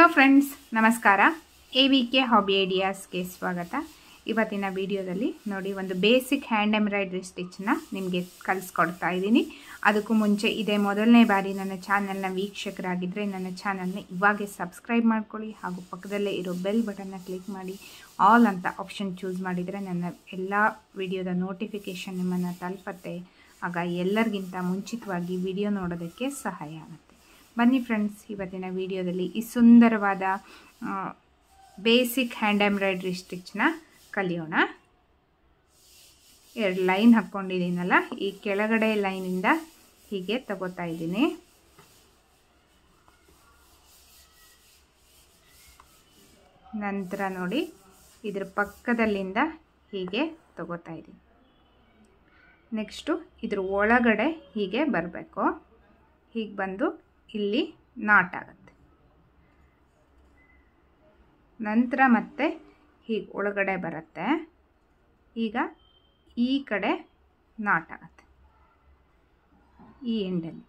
hello friends ನಮಸ್ಕಾರ A V K hobby ಐಡಿಯಾಸ್ಗೆ ಸ್ವಾಗತ ಇವತ್ತಿನ ವಿಡಿಯೋದಲ್ಲಿ ನೋಡಿ ಒಂದು ಬೇಸಿಕ್ ಹ್ಯಾಂಡ್ ಎಂಬ್ರಾಯ್ಡ್ರಿ ಸ್ಟಿಚ್ನ ನಿಮಗೆ ಕಲಿಸ್ಕೊಡ್ತಾ ಇದ್ದೀನಿ ಅದಕ್ಕೂ ಮುಂಚೆ ಇದೇ ಮೊದಲನೇ ಬಾರಿ ನನ್ನ ಚಾನಲ್ನ ವೀಕ್ಷಕರಾಗಿದ್ದರೆ ನನ್ನ ಚಾನಲ್ನ ಇವಾಗೆ ಸಬ್ಸ್ಕ್ರೈಬ್ ಮಾಡ್ಕೊಳ್ಳಿ ಹಾಗೂ ಪಕ್ಕದಲ್ಲೇ ಇರೋ ಬೆಲ್ ಬಟನ್ನ ಕ್ಲಿಕ್ ಮಾಡಿ ಆಲ್ ಅಂತ ಆಪ್ಷನ್ ಚೂಸ್ ಮಾಡಿದರೆ ನನ್ನ ಎಲ್ಲ ವಿಡಿಯೋದ ನೋಟಿಫಿಕೇಷನ್ ನಿಮ್ಮನ್ನು ತಲುಪತ್ತೆ ಆಗ ಎಲ್ಲರಿಗಿಂತ ಮುಂಚಿತವಾಗಿ ವಿಡಿಯೋ ನೋಡೋದಕ್ಕೆ ಸಹಾಯ ಆಗುತ್ತೆ ಬನ್ನಿ ಫ್ರೆಂಡ್ಸ್ ಇವತ್ತಿನ ವಿಡಿಯೋದಲ್ಲಿ ಈ ಸುಂದರವಾದ ಬೇಸಿಕ್ ಹ್ಯಾಂಡ್ ಎಂಬ್ರಾಯ್ಡ್ರಿ ಸ್ಟಿಚ್ನ ಕಲಿಯೋಣ ಎರಡು ಲೈನ್ ಹಾಕ್ಕೊಂಡಿದ್ದೀನಲ್ಲ ಈ ಕೆಳಗಡೆ ಲೈನಿಂದ ಹೀಗೆ ತಗೋತಾ ಇದ್ದೀನಿ ನಂತರ ನೋಡಿ ಇದ್ರ ಪಕ್ಕದಲ್ಲಿಂದ ಹೀಗೆ ತಗೋತಾ ಇದ್ದೀನಿ ನೆಕ್ಸ್ಟು ಇದ್ರ ಒಳಗಡೆ ಹೀಗೆ ಬರಬೇಕು ಹೀಗೆ ಬಂದು ಇಲ್ಲಿ ನಾಟ್ ಆಗುತ್ತೆ ನಂತರ ಮತ್ತೆ ಹೀಗೆ ಒಳಗಡೆ ಬರುತ್ತೆ ಈಗ ಈ ಕಡೆ ನಾಟ್ ಆಗುತ್ತೆ ಈ ಎಂಡಲ್ಲಿ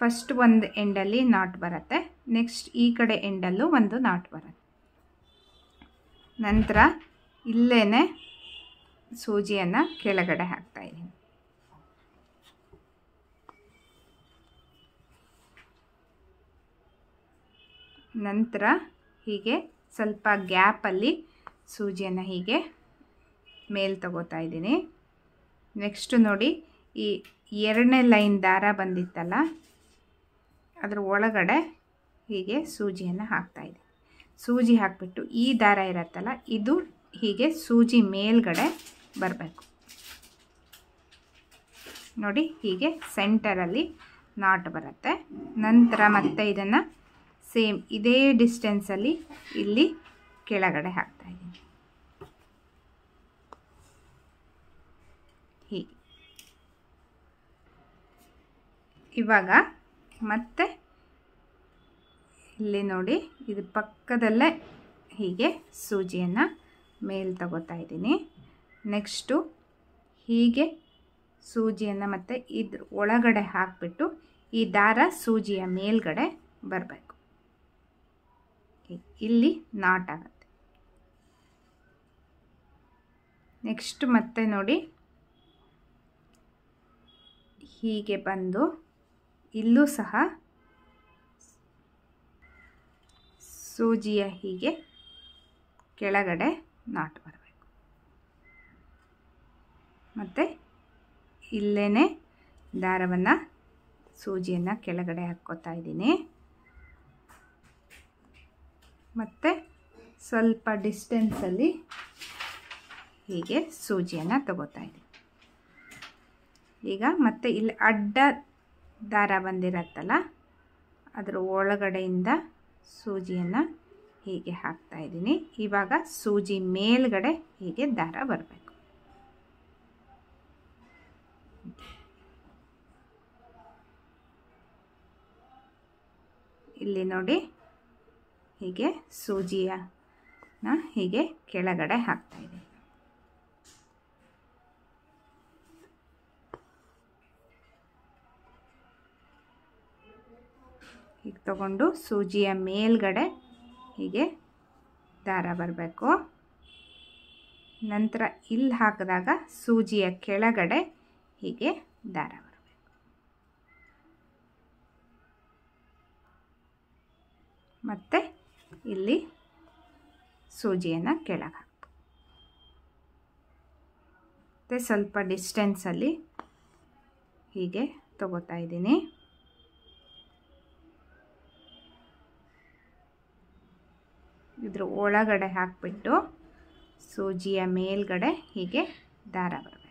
ಫಸ್ಟ್ ಒಂದು ಎಂಡಲ್ಲಿ ನಾಟ್ ಬರುತ್ತೆ ನೆಕ್ಸ್ಟ್ ಈ ಕಡೆ ಎಂಡಲ್ಲೂ ಒಂದು ನಾಟ್ ಬರುತ್ತೆ ನಂತರ ಇಲ್ಲೇ ಸೂಜಿಯನ್ನು ಕೆಳಗಡೆ ಹಾಕ್ತಾಯಿದ್ದೀನಿ ನಂತರ ಹೀಗೆ ಸ್ವಲ್ಪ ಗ್ಯಾಪಲ್ಲಿ ಸೂಜಿಯನ್ನು ಹೀಗೆ ಮೇಲೆ ತಗೋತಾ ಇದ್ದೀನಿ ನೆಕ್ಸ್ಟು ನೋಡಿ ಈ ಎರಡನೇ ಲೈನ್ ದಾರ ಬಂದಿತ್ತಲ್ಲ ಅದರ ಒಳಗಡೆ ಹೀಗೆ ಸೂಜಿಯನ್ನು ಹಾಕ್ತಾಯಿದ್ದೀನಿ ಸೂಜಿ ಹಾಕಿಬಿಟ್ಟು ಈ ದಾರ ಇರುತ್ತಲ್ಲ ಇದು ಹೀಗೆ ಸೂಜಿ ಮೇಲ್ಗಡೆ ಬರಬೇಕು ನೋಡಿ ಹೀಗೆ ಸೆಂಟರಲ್ಲಿ ನಾಟ್ ಬರುತ್ತೆ ನಂತರ ಮತ್ತೆ ಇದನ್ನು ಸೇಮ್ ಇದೇ ಡಿಸ್ಟೆನ್ಸಲ್ಲಿ ಇಲ್ಲಿ ಕೆಳಗಡೆ ಹಾಕ್ತಾ ಇದ್ದೀನಿ ಹೀಗೆ ಇವಾಗ ಮತ್ತೆ ಇಲ್ಲಿ ನೋಡಿ ಇದು ಪಕ್ಕದಲ್ಲೇ ಹೀಗೆ ಸೂಜಿಯನ್ನು ಮೇಲೆ ತಗೋತಾ ಇದ್ದೀನಿ ನೆಕ್ಸ್ಟು ಹೀಗೆ ಸೂಜಿಯನ್ನು ಮತ್ತು ಇದ್ರ ಒಳಗಡೆ ಹಾಕಿಬಿಟ್ಟು ಈ ದಾರ ಸೂಜಿಯ ಮೇಲ್ಗಡೆ ಬರಬೇಕು ಇಲ್ಲಿ ನಾಟ್ ಆಗುತ್ತೆ ನೆಕ್ಸ್ಟ್ ಮತ್ತೆ ನೋಡಿ ಹೀಗೆ ಬಂದು ಇಲ್ಲೂ ಸಹ ಸೂಜಿಯ ಹೀಗೆ ಕೆಳಗಡೆ ನಾಟ್ ಬರಬೇಕು ಮತ್ತೆ ಇಲ್ಲೇ ದಾರವನ್ನು ಸೂಜಿಯನ್ನು ಕೆಳಗಡೆ ಹಾಕ್ಕೋತಾ ಇದ್ದೀನಿ ಮತ್ತು ಸ್ವಲ್ಪ ಡಿಸ್ಟೆನ್ಸಲ್ಲಿ ಹೀಗೆ ಸೂಜಿಯನ್ನು ತಗೋತಾ ಇದ್ದೀನಿ ಈಗ ಮತ್ತೆ ಇಲ್ಲಿ ಅಡ್ಡ ದಾರ ಬಂದಿರತ್ತಲ್ಲ ಅದರ ಒಳಗಡೆಯಿಂದ ಸೂಜಿಯನ್ನು ಹೀಗೆ ಹಾಕ್ತಾ ಇದ್ದೀನಿ ಇವಾಗ ಸೂಜಿ ಮೇಲ್ಗಡೆ ಹೀಗೆ ದಾರ ಬರಬೇಕು ಇಲ್ಲಿ ನೋಡಿ ಹೀಗೆ ಸೂಜಿಯ ಹೀಗೆ ಕೆಳಗಡೆ ಹಾಕ್ತಾ ಇದೆ ಹೀಗೆ ತಗೊಂಡು ಸೂಜಿಯ ಮೇಲ್ಗಡೆ ಹೀಗೆ ದಾರ ಬರಬೇಕು ನಂತರ ಇಲ್ಲಿ ಹಾಕಿದಾಗ ಸೂಜಿಯ ಕೆಳಗಡೆ ಹೀಗೆ ದಾರ ಬರಬೇಕು ಮತ್ತು ಇಲ್ಲಿ ಸೂಜಿಯನ್ನು ಕೆಳಗೆ ಮತ್ತು ಸ್ವಲ್ಪ ಡಿಸ್ಟೆನ್ಸಲ್ಲಿ ಹೀಗೆ ತಗೋತಾ ಇದ್ದೀನಿ ಇದ್ರ ಒಳಗಡೆ ಹಾಕಿಬಿಟ್ಟು ಸೂಜಿಯ ಮೇಲ್ಗಡೆ ಹೀಗೆ ದಾರ ಬರಬೇಕು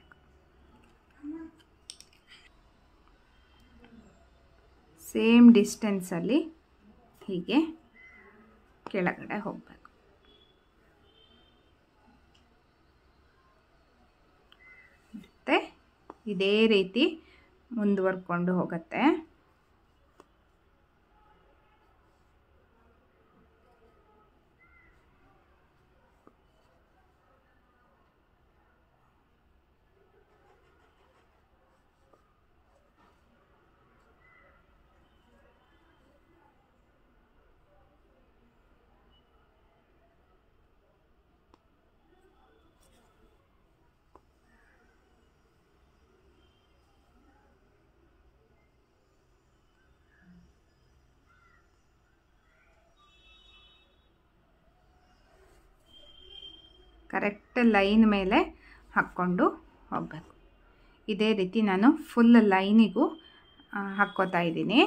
ಸೇಮ್ ಡಿಸ್ಟೆನ್ಸಲ್ಲಿ ಹೀಗೆ ಕೆಳಗಡೆ ಹೋಗಬೇಕು ಮತ್ತು ಇದೇ ರೀತಿ ಮುಂದುವರ್ಕೊಂಡು ಹೋಗುತ್ತೆ ಕರೆಕ್ಟ್ ಲೈನ್ ಮೇಲೆ ಹಾಕ್ಕೊಂಡು ಹೋಗಬೇಕು ಇದೇ ರೀತಿ ನಾನು ಫುಲ್ ಲೈನಿಗೂ ಹಾಕ್ಕೋತಾ ಇದ್ದೀನಿ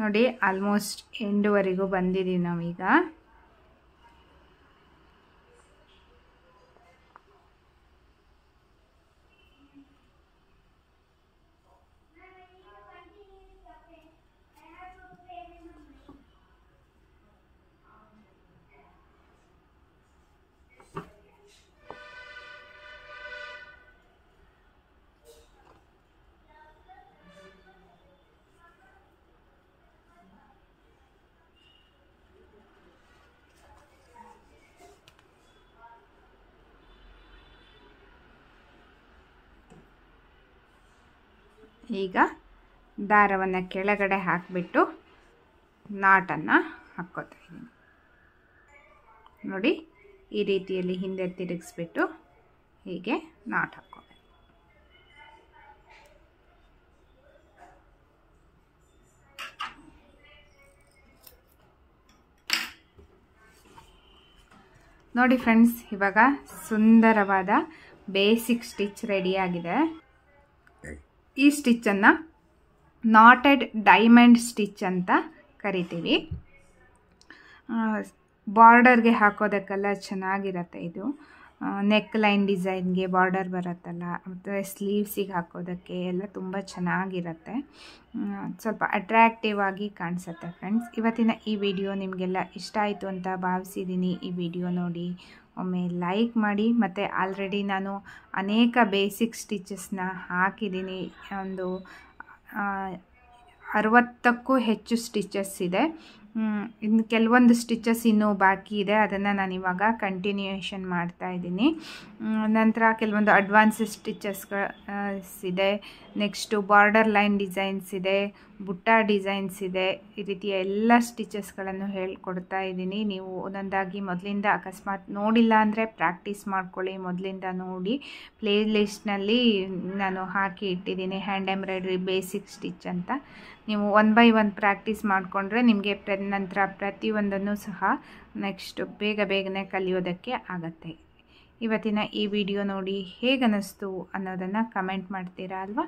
ನೋಡಿ ಆಲ್ಮೋಸ್ಟ್ ಎಂಡುವರೆಗೂ ಬಂದಿದ್ದೀವಿ ನಾವೀಗ ಈಗ ದಾರವನ್ನು ಕೆಳಗಡೆ ಹಾಕಿಬಿಟ್ಟು ನಾಟನ್ನು ಹಾಕ್ಕೋತಾ ಇದ್ದೀನಿ ನೋಡಿ ಈ ರೀತಿಯಲ್ಲಿ ಹಿಂದೆ ತಿರುಗಿಸ್ಬಿಟ್ಟು ಹೀಗೆ ನಾಟ್ ಹಾಕ್ಕೋಬೇಕು ನೋಡಿ ಫ್ರೆಂಡ್ಸ್ ಇವಾಗ ಸುಂದರವಾದ ಬೇಸಿಕ್ ಸ್ಟಿಚ್ ರೆಡಿಯಾಗಿದೆ ಈ ಸ್ಟಿಚ್ಚನ್ನು ನಾಟೆಡ್ ಡೈಮಂಡ್ ಸ್ಟಿಚ್ ಅಂತ ಕರಿತೀವಿ ಬಾರ್ಡರ್ಗೆ ಹಾಕೋದಕ್ಕೆಲ್ಲ ಚೆನ್ನಾಗಿರತ್ತೆ ಇದು ನೆಕ್ ಲೈನ್ ಡಿಸೈನ್ಗೆ ಬಾರ್ಡರ್ ಬರುತ್ತಲ್ಲ ಮತ್ತು ಸ್ಲೀವ್ಸಿಗೆ ಹಾಕೋದಕ್ಕೆ ಎಲ್ಲ ತುಂಬ ಚೆನ್ನಾಗಿರುತ್ತೆ ಸ್ವಲ್ಪ ಅಟ್ರ್ಯಾಕ್ಟಿವ್ ಆಗಿ ಕಾಣಿಸುತ್ತೆ ಫ್ರೆಂಡ್ಸ್ ಇವತ್ತಿನ ಈ ವಿಡಿಯೋ ನಿಮಗೆಲ್ಲ ಇಷ್ಟ ಆಯಿತು ಅಂತ ಭಾವಿಸಿದ್ದೀನಿ ಈ ವಿಡಿಯೋ ನೋಡಿ ಒಮ್ಮೆ ಲೈಕ್ ಮಾಡಿ ಮತ್ತು ಆಲ್ರೆಡಿ ನಾನು ಅನೇಕ ಬೇಸಿಕ್ ಸ್ಟಿಚಸ್ನ ಹಾಕಿದ್ದೀನಿ ಒಂದು ಅರವತ್ತಕ್ಕೂ ಹೆಚ್ಚು ಸ್ಟಿಚಸ್ ಇದೆ ಇನ್ನು ಕೆಲವೊಂದು ಸ್ಟಿಚಸ್ ಇನ್ನೂ ಬಾಕಿ ಇದೆ ಅದನ್ನು ಇವಾಗ ಕಂಟಿನ್ಯೂಯೇಷನ್ ಮಾಡ್ತಾ ಇದ್ದೀನಿ ನಂತರ ಕೆಲವೊಂದು ಅಡ್ವಾನ್ಸ್ ಸ್ಟಿಚಸ್ ಇದೆ ನೆಕ್ಸ್ಟು ಬಾರ್ಡರ್ ಲೈನ್ ಡಿಸೈನ್ಸ್ ಇದೆ ಬುಟ್ಟ ಡಿಸೈನ್ಸ್ ಇದೆ ಈ ರೀತಿಯ ಎಲ್ಲ ಸ್ಟಿಚಸ್ಗಳನ್ನು ಹೇಳ್ಕೊಡ್ತಾ ಇದ್ದೀನಿ ನೀವು ಒಂದೊಂದಾಗಿ ಮೊದಲಿಂದ ಅಕಸ್ಮಾತ್ ನೋಡಿಲ್ಲ ಅಂದರೆ ಪ್ರಾಕ್ಟೀಸ್ ಮಾಡ್ಕೊಳ್ಳಿ ಮೊದಲಿಂದ ನೋಡಿ ಪ್ಲೇ ಲಿಸ್ಟ್ನಲ್ಲಿ ನಾನು ಹಾಕಿ ಇಟ್ಟಿದ್ದೀನಿ ಹ್ಯಾಂಡ್ ಎಂಬ್ರಾಯ್ಡ್ರಿ ಬೇಸಿಕ್ ಸ್ಟಿಚ್ ಅಂತ ನೀವು ಒನ್ ಬೈ ಒನ್ ಪ್ರಾಕ್ಟೀಸ್ ಮಾಡಿಕೊಂಡ್ರೆ ನಿಮಗೆ ಪ್ರತಿ ನಂತರ ಪ್ರತಿಯೊಂದನ್ನು ಸಹ ನೆಕ್ಸ್ಟ್ ಬೇಗ ಬೇಗನೆ ಕಲಿಯೋದಕ್ಕೆ ಆಗತ್ತೆ ಇವತ್ತಿನ ಈ ವಿಡಿಯೋ ನೋಡಿ ಹೇಗನ್ನಿಸ್ತು ಅನ್ನೋದನ್ನು ಕಮೆಂಟ್ ಮಾಡ್ತೀರಾ ಅಲ್ವಾ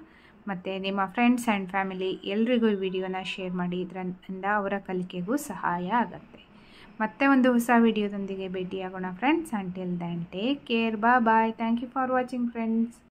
ಮತ್ತು ನಿಮ್ಮ ಫ್ರೆಂಡ್ಸ್ ಆ್ಯಂಡ್ ಫ್ಯಾಮಿಲಿ ಎಲ್ರಿಗೂ ಈ ವಿಡಿಯೋನ ಶೇರ್ ಮಾಡಿ ಇದರಿಂದ ಅವರ ಕಲಿಕೆಗೂ ಸಹಾಯ ಆಗುತ್ತೆ ಮತ್ತೆ ಒಂದು ಹೊಸ ವಿಡಿಯೋದೊಂದಿಗೆ ಭೇಟಿಯಾಗೋಣ friends until then take care bye bye thank you for watching friends